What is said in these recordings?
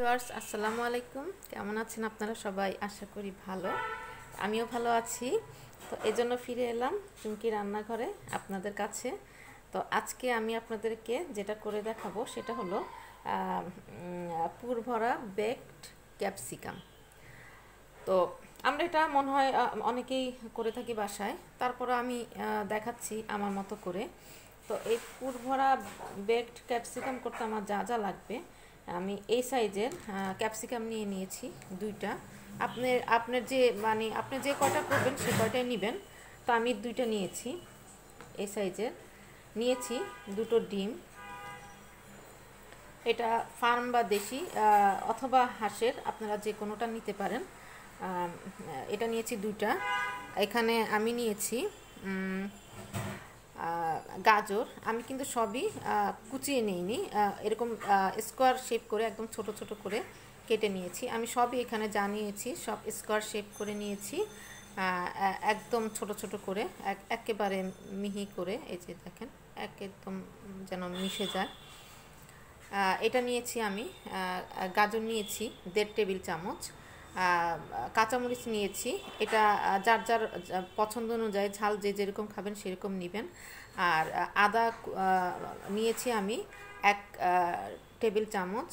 Viewers আসসালামু আলাইকুম কেমন আছেন আপনারা সবাই আশা করি ভালো আমিও ভালো আছি তো এজন্য ফিরে এলাম চুমকি রান্নাঘরে আপনাদের কাছে তো আজকে আমি আপনাদেরকে যেটা করে দেখাবো সেটা হলো পুরভরা বেকড ক্যাপসিকাম তো আমরা এটা মনে হয় অনেকেই করে থাকি বাসায় তারপরে আমি দেখাচ্ছি আমার মতো করে তো এই পুরভরা বেকড ক্যাপসিকাম করতে আমার যা যা লাগবে আমি এই সাইজের ক্যাপসিকাম নিয়ে নিয়েছি দুইটা আপনার আপনার যে মানে আপনি যে কটা করবেন সে কটাই নেবেন তো আমি দুইটা নিয়েছি এই সাইজের নিয়েছি দুটো ডিম এটা ফার্ম বা দেশি অথবা হাঁসের আপনারা যে কোনোটা নিতে পারেন এটা নিয়েছি দুইটা এখানে আমি নিয়েছি গাজর আমি কিন্তু সবই কুচিয়ে নিইনি এরকম স্কোয়ার শেপ করে একদম ছোট ছোট করে কেটে নিয়েছি আমি সবই এখানে জানিয়েছি সব স্কোয়ার শেপ করে নিয়েছি একদম ছোট ছোট করে একেবারে মিহি করে এই যে দেখেন একদম যেন মিশে যায় এটা নিয়েছি আমি গাজর নিয়েছি দেড় টেবিল চামচ কাঁচামরিচ নিয়েছি এটা যার যার পছন্দ অনুযায়ী ঝাল যে যেরকম খাবেন সেরকম নেবেন আর আদা নিয়েছি আমি এক টেবিল চামচ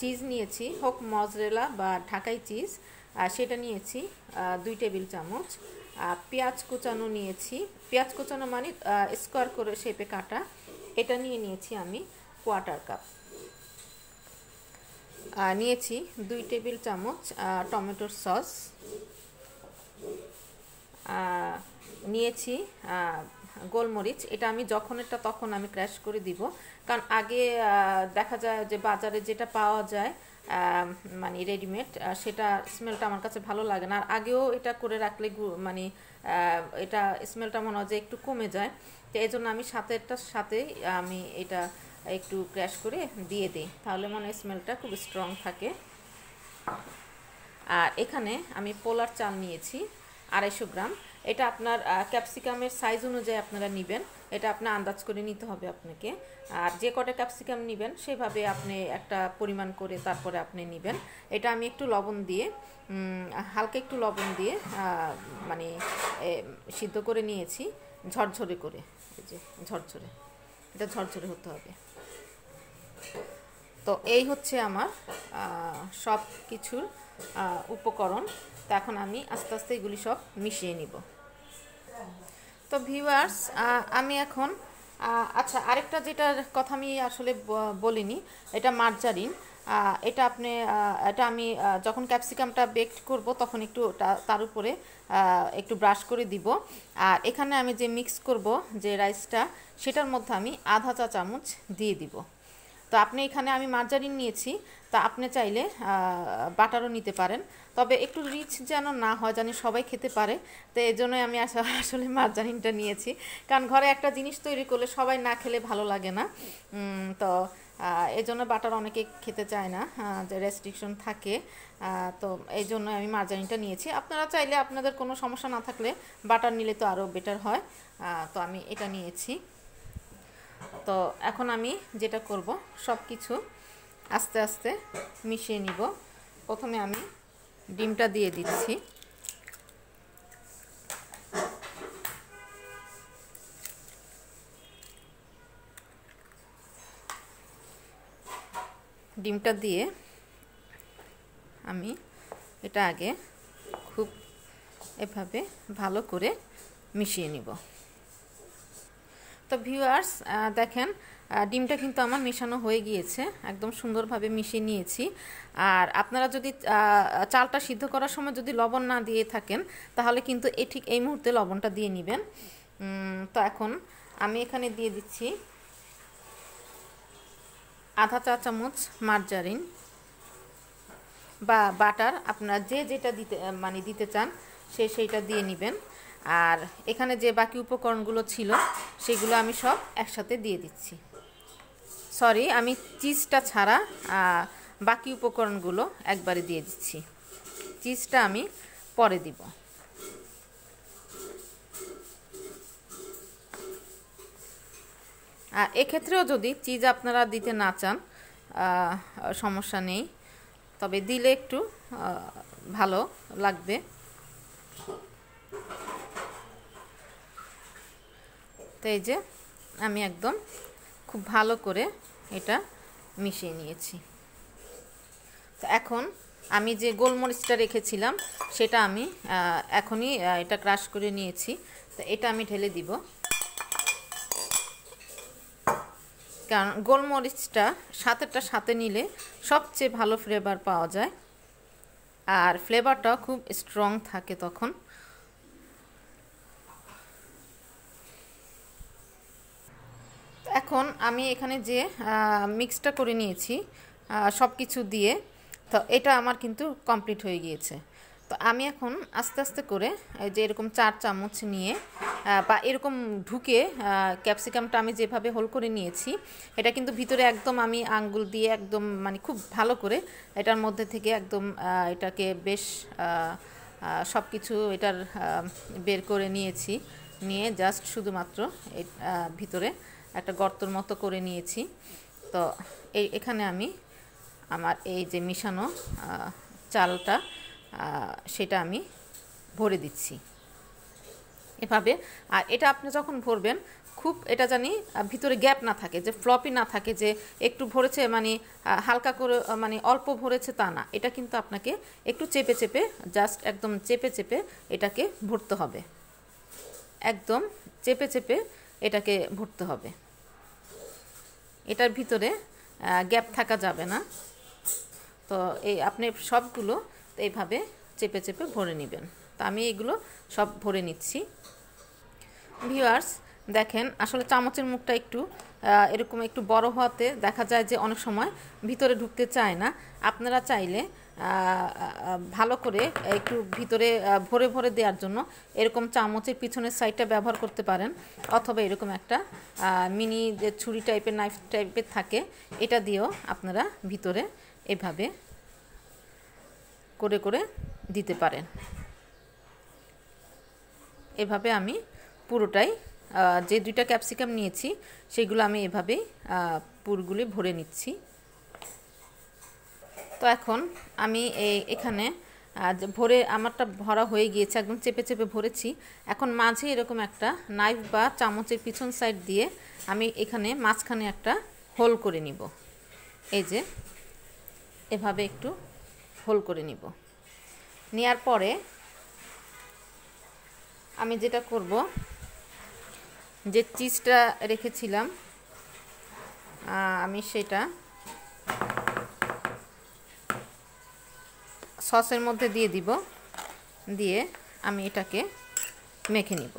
চিজ নিয়েছি হোক মজরেলা বা ঢাকাই চিজ সেটা নিয়েছি দুই টেবিল চামচ পেঁয়াজ কুচানো নিয়েছি পেঁয়াজ কুচানো মানে স্কোয়ার করে শেপে কাটা এটা নিয়ে নিয়েছি আমি কোয়ার্টার কাপ নিয়েছি দুই টেবিল চামচ টমেটোর সস নিয়েছি গোলমরিচ এটা আমি যখন এটা তখন আমি ক্র্যাশ করে দিব কারণ আগে দেখা যায় যে বাজারে যেটা পাওয়া যায় মানে রেডিমেড সেটা স্মেলটা আমার কাছে ভালো লাগে না আর আগেও এটা করে রাখলে মানে এটা স্মেলটা মনে হয় যে একটু কমে যায় তো এই জন্য আমি সাথেরটার সাথে আমি এটা একটু ক্র্যাশ করে দিয়ে দিই তাহলে মনে হয় স্মেলটা খুব স্ট্রং থাকে আর এখানে আমি পোলার চাল নিয়েছি আড়াইশো গ্রাম এটা আপনার ক্যাপসিকামের সাইজ অনুযায়ী আপনারা নেবেন এটা আপনার আন্দাজ করে নিতে হবে আপনাকে আর যে কটা ক্যাপসিকাম নেবেন সেভাবে আপনি একটা পরিমাণ করে তারপরে আপনি নেবেন এটা আমি একটু লবণ দিয়ে হালকা একটু লবণ দিয়ে মানে সিদ্ধ করে নিয়েছি ঝরঝরে করে এই যে ঝরঝরে এটা ঝরঝরে হতে হবে তো এই হচ্ছে আমার সব কিছুর উপকরণ তো এখন আমি আস্তে আস্তে এগুলি সব মিশিয়ে নিব তো ভিউয়ার্স আমি এখন আচ্ছা আরেকটা যেটার কথা আমি আসলে বলিনি এটা মার্জারিন এটা আপনি এটা আমি যখন ক্যাপসিকামটা বেকড করব তখন একটু তার উপরে একটু ব্রাশ করে দিব আর এখানে আমি যে মিক্স করব যে রাইসটা সেটার মধ্যে আমি আধা চা চামচ দিয়ে দিব তো আপনি এখানে আমি মার্জারিন নিয়েছি তা আপনি চাইলে বাটারও নিতে পারেন তবে একটু রিচ যেন না হয় জানি সবাই খেতে পারে তো এই জন্যই আমি আসলে মার্জারিনটা নিয়েছি কারণ ঘরে একটা জিনিস তৈরি করলে সবাই না খেলে ভালো লাগে না তো এই জন্য বাটার অনেকে খেতে চায় না যে রেস্ট্রিকশন থাকে তো এই জন্য আমি মার্জারিনটা নিয়েছি আপনারা চাইলে আপনাদের কোনো সমস্যা না থাকলে বাটার নিলে তো আরও বেটার হয় তো আমি এটা নিয়েছি তো এখন আমি যেটা করব সব কিছু আস্তে আস্তে মিশিয়ে নিব প্রথমে আমি ডিমটা দিয়ে দিচ্ছি ডিমটা দিয়ে আমি এটা আগে খুব এভাবে ভালো করে মিশিয়ে নিব তো ভিউয়ার্স দেখেন ডিমটা কিন্তু আমার মেশানো হয়ে গিয়েছে একদম সুন্দরভাবে মিশিয়ে নিয়েছি আর আপনারা যদি চালটা সিদ্ধ করার সময় যদি লবণ না দিয়ে থাকেন তাহলে কিন্তু এ ঠিক এই মুহূর্তে লবণটা দিয়ে নেবেন তো এখন আমি এখানে দিয়ে দিচ্ছি আধা চা চামচ মার্জারিন বা বাটার আপনারা যে যেটা দিতে মানে দিতে চান সে সেইটা দিয়ে নেবেন আর এখানে যে বাকি উপকরণগুলো ছিল সেগুলো আমি সব একসাথে দিয়ে দিচ্ছি সরি আমি চিজটা ছাড়া বাকি উপকরণগুলো একবারে দিয়ে দিচ্ছি চিজটা আমি পরে দিব আর এক্ষেত্রেও যদি চিজ আপনারা দিতে না চান সমস্যা নেই তবে দিলে একটু ভালো লাগবে তো এই যে আমি একদম খুব ভালো করে এটা মিশিয়ে নিয়েছি তো এখন আমি যে গোলমরিচটা রেখেছিলাম সেটা আমি এখনই এটা ক্রাশ করে নিয়েছি তো এটা আমি ঢেলে দিব কারণ গোলমরিচটা সাথেটা সাথে নিলে সবচেয়ে ভালো ফ্লেভার পাওয়া যায় আর ফ্লেভারটা খুব স্ট্রং থাকে তখন এখন আমি এখানে যে মিক্সটা করে নিয়েছি সব কিছু দিয়ে তো এটা আমার কিন্তু কমপ্লিট হয়ে গিয়েছে তো আমি এখন আস্তে আস্তে করে যে এরকম চার চামচ নিয়ে বা এরকম ঢুকে ক্যাপসিকামটা আমি যেভাবে হোল করে নিয়েছি এটা কিন্তু ভিতরে একদম আমি আঙ্গুল দিয়ে একদম মানে খুব ভালো করে এটার মধ্যে থেকে একদম এটাকে বেশ সব কিছু এটার বের করে নিয়েছি নিয়ে জাস্ট শুধুমাত্র ভিতরে একটা গর্তর মতো করে নিয়েছি তো এই এখানে আমি আমার এই যে মিশানো চালটা সেটা আমি ভরে দিচ্ছি এভাবে আর এটা আপনি যখন ভরবেন খুব এটা জানি ভিতরে গ্যাপ না থাকে যে ফ্লপি না থাকে যে একটু ভরেছে মানে হালকা করে মানে অল্প ভরেছে তা না এটা কিন্তু আপনাকে একটু চেপে চেপে জাস্ট একদম চেপে চেপে এটাকে ভরতে হবে একদম চেপে চেপে এটাকে ভরতে হবে এটার ভিতরে গ্যাপ থাকা যাবে না তো এই আপনি সবগুলো এইভাবে চেপে চেপে ভরে নেবেন তো আমি এগুলো সব ভরে নিচ্ছি ভিউয়ার্স দেখেন আসলে চামচের মুখটা একটু এরকম একটু বড় হওয়াতে দেখা যায় যে অনেক সময় ভিতরে ঢুকতে চায় না আপনারা চাইলে ভালো করে একটু ভিতরে ভরে ভরে দেওয়ার জন্য এরকম চামচের পিছনের সাইডটা ব্যবহার করতে পারেন অথবা এরকম একটা মিনি যে ছুরি টাইপের নাইফ টাইপের থাকে এটা দিয়েও আপনারা ভিতরে এভাবে করে করে দিতে পারেন এভাবে আমি পুরোটাই যে দুইটা ক্যাপসিকাম নিয়েছি সেগুলো আমি এভাবেই পুরগুলি ভরে নিচ্ছি তো এখন আমি এই এখানে ভরে আমারটা ভরা হয়ে গিয়েছে একদম চেপে চেপে ভরেছি এখন মাঝে এরকম একটা নাইফ বা চামচের পিছন সাইড দিয়ে আমি এখানে মাঝখানে একটা হোল করে নিব এই যে এভাবে একটু হোল করে নিব নেয়ার পরে আমি যেটা করব যে চিজটা রেখেছিলাম আমি সেটা সসের মধ্যে দিয়ে দিব দিয়ে আমি এটাকে মেখে নিব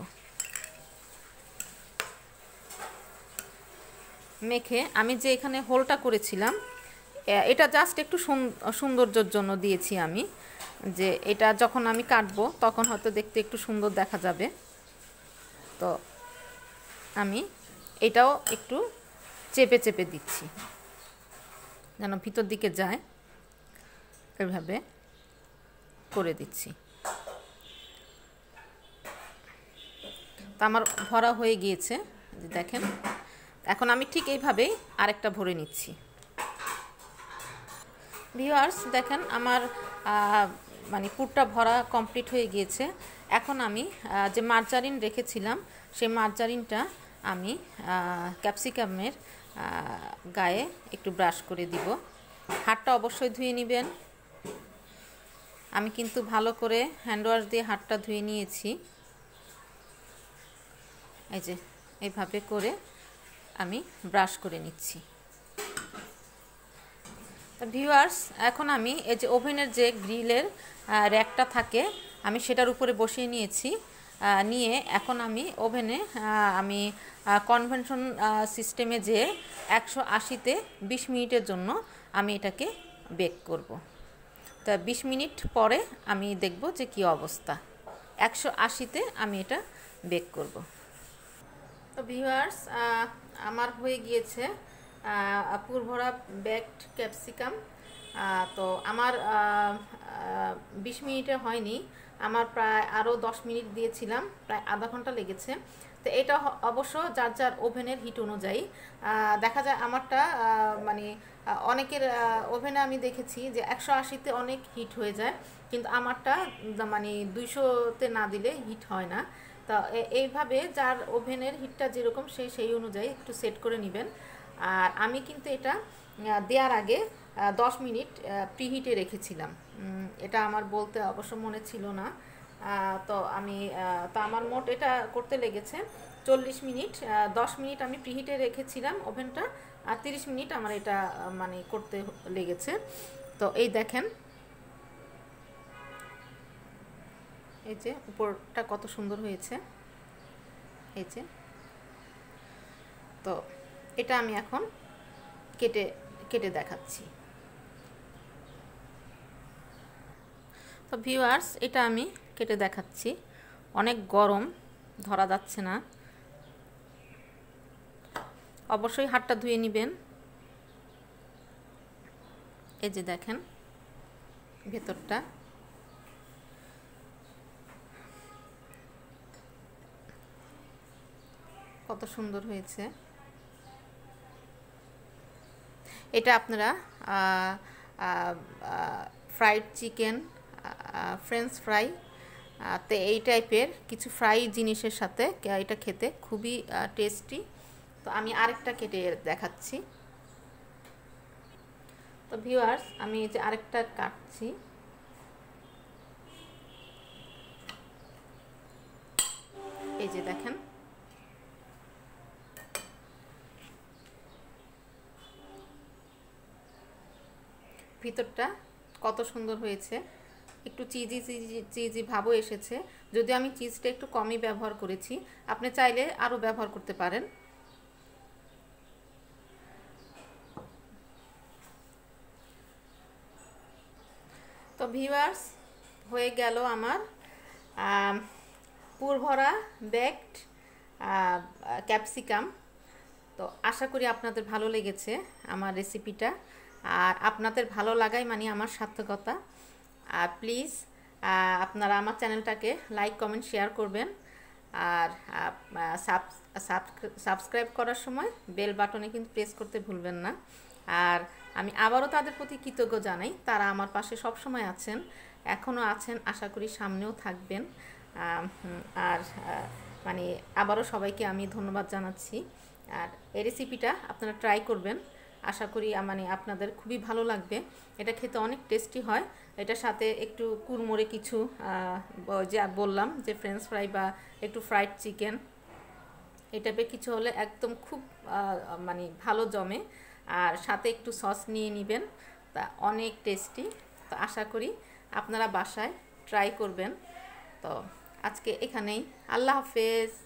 মেখে আমি যে এখানে হোলটা করেছিলাম এটা জাস্ট একটু সৌন্দর্যর জন্য দিয়েছি আমি যে এটা যখন আমি কাটবো তখন হয়তো দেখতে একটু সুন্দর দেখা যাবে তো আমি এটাও একটু চেপে চেপে দিচ্ছি যেন ভিতর দিকে যায় এভাবে করে দিচ্ছি তো আমার ভরা হয়ে গিয়েছে দেখেন এখন আমি ঠিক এইভাবেই আরেকটা ভরে নিচ্ছি ভিউয়ার্স দেখেন আমার মানে পুরটা ভরা কমপ্লিট হয়ে গিয়েছে এখন আমি যে মার্জারিন রেখেছিলাম সেই মার্জারিনটা আমি ক্যাপসিকামের গায়ে একটু ব্রাশ করে দিব হাটটা অবশ্যই ধুয়ে নেবেন আমি কিন্তু ভালো করে হ্যান্ড ওয়াশ দিয়ে হাতটা ধুয়ে নিয়েছি এই যে এইভাবে করে আমি ব্রাশ করে নিচ্ছি ভিউয়ার্স এখন আমি এই যে ওভেনের যে গ্রিলের র্যাকটা থাকে আমি সেটার উপরে বসিয়ে নিয়েছি নিয়ে এখন আমি ওভেনে আমি কনভেনশন সিস্টেমে যে একশো আশিতে বিশ মিনিটের জন্য আমি এটাকে বেক করব। তা বিশ মিনিট পরে আমি দেখব যে কি অবস্থা একশো আশিতে আমি এটা বেক করব। তো ভিউয়ার্স আমার হয়ে গিয়েছে পুরভরা বেকড ক্যাপসিকাম তো আমার বিশ মিনিটে হয়নি আমার প্রায় আরও 10 মিনিট দিয়েছিলাম প্রায় আধা ঘন্টা লেগেছে তো এটা অবশ্য যার যার ওভেনের হিট অনুযায়ী দেখা যায় আমারটা মানে অনেকের ওভেনে আমি দেখেছি যে একশো আশিতে অনেক হিট হয়ে যায় কিন্তু আমারটা মানে দুইশোতে না দিলে হিট হয় না তা এইভাবে যার ওভেনের হিটটা যেরকম সে সেই অনুযায়ী একটু সেট করে নেবেন আর আমি কিন্তু এটা দেওয়ার আগে দশ মিনিট প্রিহিটে রেখেছিলাম এটা আমার বলতে অবশ্য মনে ছিল না তো আমি তো আমার মোট এটা করতে লেগেছে চল্লিশ মিনিট দশ মিনিট আমি প্রিহিটে রেখেছিলাম ওভেনটা আর তিরিশ মিনিট আমার এটা মানে করতে লেগেছে তো এই দেখেন এই যে উপরটা কত সুন্দর হয়েছে এই যে তো এটা আমি এখন কেটে কেটে দেখাচ্ছি তো ভিউয়ার্স এটা আমি কেটে দেখাচ্ছি অনেক গরম ধরা যাচ্ছে না অবশ্যই হাতটা ধুয়ে নেবেন এই যে দেখেন ভেতরটা কত সুন্দর হয়েছে এটা আপনারা ফ্রাইড চিকেন ফ্রেঞ্চ ফ্রাই তো এই টাইপের কিছু ফ্রাই জিনিসের সাথে এটা খেতে খুবই টেস্টি তো আমি আরেকটা কেটে দেখাচ্ছি তো ভিউয়ার্স আমি এই যে আরেকটা কাটছি এই যে দেখেন ভিতরটা কত সুন্দর হয়েছে একটু চিজি চিজি চিজি ভাবও এসেছে যদি আমি চিজটা একটু কমই ব্যবহার করেছি আপনি চাইলে আরও ব্যবহার করতে পারেন তো ভিওয়ার্স হয়ে গেল আমার পুরভরা বেকড ক্যাপসিকাম তো আশা করি আপনাদের ভালো লেগেছে আমার রেসিপিটা আর আপনাদের ভালো লাগাই মানে আমার সার্থকতা আর প্লিজ আপনারা আমার চ্যানেলটাকে লাইক কমেন্ট শেয়ার করবেন আর সাবস্ক্রাইব করার সময় বেল বাটনে কিন্তু প্রেস করতে ভুলবেন না আর আমি আবারও তাদের প্রতি কৃতজ্ঞ জানাই তারা আমার পাশে সব সময় আছেন এখনও আছেন আশা করি সামনেও থাকবেন আর মানে আবারও সবাইকে আমি ধন্যবাদ জানাচ্ছি আর এই রেসিপিটা আপনারা ট্রাই করবেন আশা করি মানে আপনাদের খুবই ভালো লাগবে এটা খেতে অনেক টেস্টি হয় এটা সাথে একটু কুরমোরে কিছু যে বললাম যে ফ্রেঞ্চ ফ্রাই বা একটু ফ্রাইড চিকেন এটাতে কিছু হলে একদম খুব মানে ভালো জমে আর সাথে একটু সস নিয়ে নেবেন তা অনেক টেস্টি তো আশা করি আপনারা বাসায় ট্রাই করবেন তো আজকে এখানেই আল্লাহ হাফেজ